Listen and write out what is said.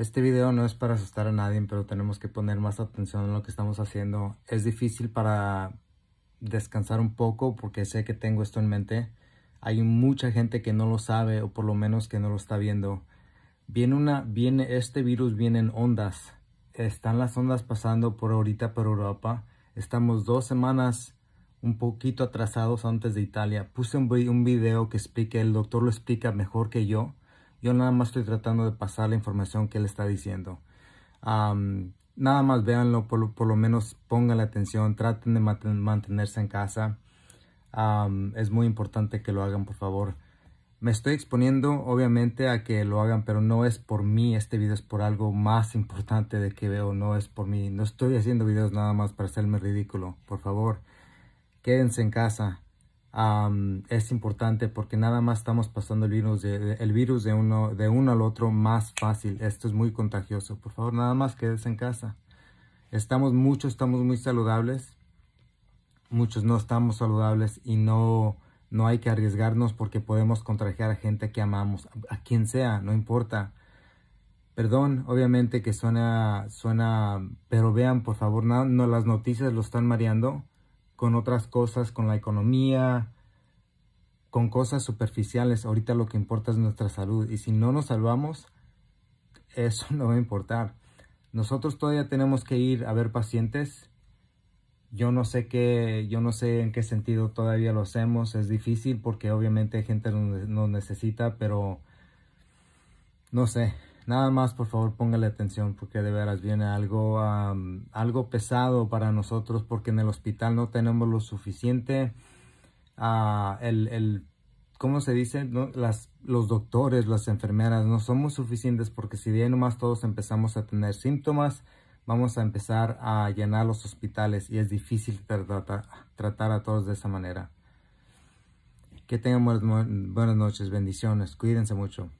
Este video no es para asustar a nadie, pero tenemos que poner más atención en lo que estamos haciendo. Es difícil para descansar un poco porque sé que tengo esto en mente. Hay mucha gente que no lo sabe o por lo menos que no lo está viendo. Viene una, viene, este virus viene en ondas. Están las ondas pasando por ahorita por Europa. Estamos dos semanas un poquito atrasados antes de Italia. Puse un, un video que explique, el doctor lo explica mejor que yo yo nada más estoy tratando de pasar la información que él está diciendo. nada más véanlo, por, lo menos pongan la atención, traten de mantenerse en casa. es muy importante que lo hagan, por favor. Me estoy exponiendo, obviamente, a que lo hagan, pero no es por mí. Este video es por algo más importante de que veo, no es por mí. No estoy haciendo videos nada más para hacerme ridículo. Por favor, quédense en casa es importante porque nada más estamos pasando el virus de, el virus de uno de uno al otro más fácil. Esto es muy contagioso. Por favor, nada más quédese en casa. Estamos muchos, estamos muy saludables. Muchos no estamos saludables y no no hay que arriesgarnos porque podemos contagiar a gente que amamos, a, quien sea, no importa. Perdón, obviamente que suena, suena, pero vean por favor, no las noticias lo están mareando con otras cosas, con la economía, con cosas superficiales. Ahorita lo que importa es nuestra salud. Y si no nos salvamos, eso no va a importar. Nosotros todavía tenemos que ir a ver pacientes. Yo no sé qué, yo no sé en qué sentido todavía lo hacemos. Es difícil porque obviamente hay gente que nos necesita, pero no sé nada más por favor póngale atención porque de veras viene algo, algo pesado para nosotros porque en el hospital no tenemos lo suficiente. Ah, el, ¿Cómo se dice? las, los doctores, las enfermeras no somos suficientes porque si bien nomás todos empezamos a tener síntomas, vamos a empezar a llenar los hospitales y es difícil tratar, a todos de esa manera. Que tengan buenas noches, bendiciones, cuídense mucho.